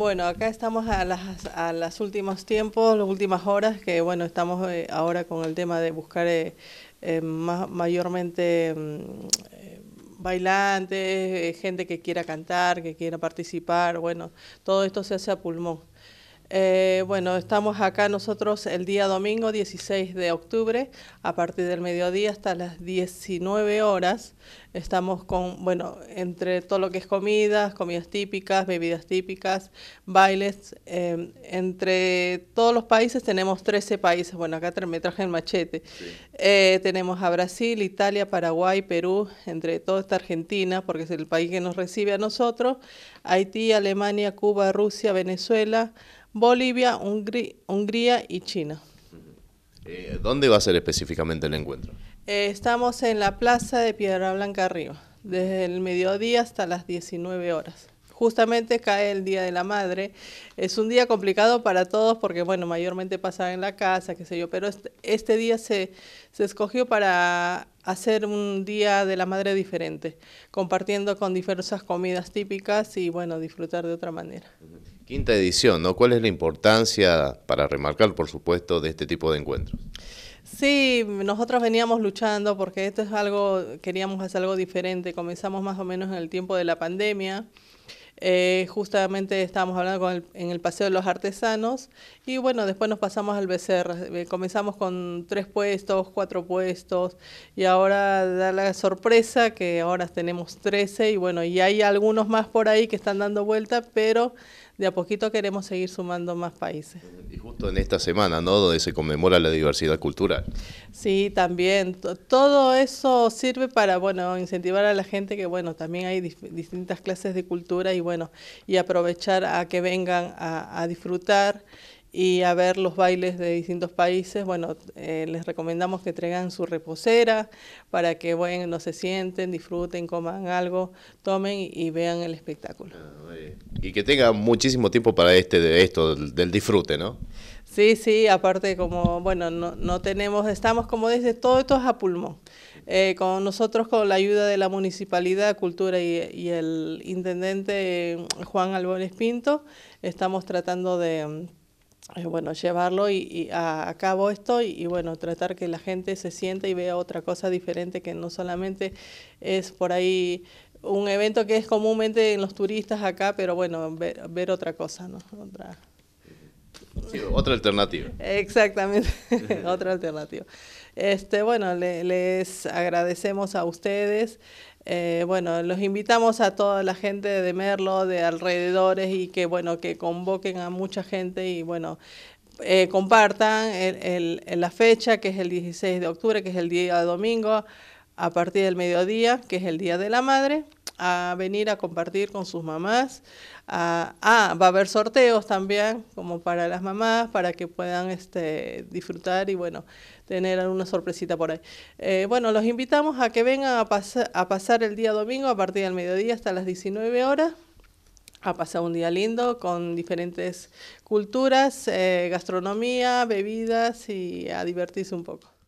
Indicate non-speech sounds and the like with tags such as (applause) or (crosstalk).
Bueno, acá estamos a los a últimos tiempos, las últimas horas, que bueno, estamos eh, ahora con el tema de buscar eh, eh mayormente mm, eh, bailantes, gente que quiera cantar, que quiera participar, bueno, todo esto se hace a pulmón. Eh, bueno, estamos acá nosotros el día domingo 16 de octubre, a partir del mediodía hasta las 19 horas. Estamos con, bueno, entre todo lo que es comidas, comidas típicas, bebidas típicas, bailes. Em, entre todos los países tenemos 13 países. Bueno, acá me traje el machete. Eh, tenemos a Brasil, Italia, Paraguay, Perú, entre todo está Argentina, porque es el país que nos recibe a nosotros. Haití, Alemania, Cuba, Rusia, Venezuela. Bolivia, Hungría y China. Eh, ¿Dónde va a ser específicamente el encuentro? Eh, estamos en la Plaza de Piedra Blanca Arriba, desde el mediodía hasta las 19 horas justamente cae el Día de la Madre. Es un día complicado para todos porque, bueno, mayormente pasa en la casa, qué sé yo, pero este, este día se, se, escogió para hacer un Día de la Madre diferente, compartiendo con diversas comidas típicas y, bueno, disfrutar de otra manera. Quinta edición, ¿no? ¿Cuál es la importancia, para remarcar, por supuesto, de este tipo de encuentros? Sí, nosotros veníamos luchando porque esto es algo, queríamos hacer algo diferente. Comenzamos más o menos en el tiempo de la pandemia. Eh, justamente estábamos hablando en el Paseo de los Artesanos y bueno, después nos pasamos al Becerra. Eh, comenzamos con tres puestos, cuatro puestos y ahora da la sorpresa que ahora tenemos 13 y bueno, y hay algunos más por ahí que están dando vuelta, pero de a poquito queremos seguir sumando más países. Y justo en esta semana, ¿no? Donde se conmemora la diversidad cultural. Sí, también. Todo eso sirve para, bueno, incentivar a la gente que, bueno, también hay distintas clases de cultura y, bueno, bueno, y aprovechar a que vengan a, disfrutar y a ver los bailes de distintos países, bueno, eh, les recomendamos que traigan su reposera para que, bueno, no se sienten, disfruten, coman algo, tomen y vean el espectáculo. Ah, y que tengan muchísimo tiempo para este de esto, del, disfrute, ¿no? Sí, sí, aparte como, bueno, no, no tenemos, estamos como desde todo esto a pulmón. Eh, con nosotros, con la ayuda de la Municipalidad, Cultura y, el Intendente eh, Juan Albones Pinto, estamos tratando de eh, bueno, llevarlo y, a, cabo esto y, bueno, tratar que la gente se sienta y vea otra cosa diferente que no solamente es por ahí un evento que es comúnmente en los turistas acá, pero bueno, ver, otra cosa, ¿no? otra alternativa. Exactamente, (laughs) otra alternativa. Este, bueno, les agradecemos a ustedes. Eh, bueno, los invitamos a toda la gente de Merlo, de alrededores y que, bueno, que convoquen a mucha gente y, bueno, eh, compartan el, la fecha, que es el 16 de octubre, que es el día domingo, a partir del mediodía, que es el Día de la Madre a venir a compartir con sus mamás. Ah, va a haber sorteos también, como para las mamás, para que puedan este, disfrutar y bueno, tener alguna sorpresita por ahí. Eh, bueno, los invitamos a que vengan a, pasar el día domingo a partir del mediodía hasta las 19 horas a pasar un día lindo con diferentes culturas, eh, gastronomía, bebidas y a divertirse un poco.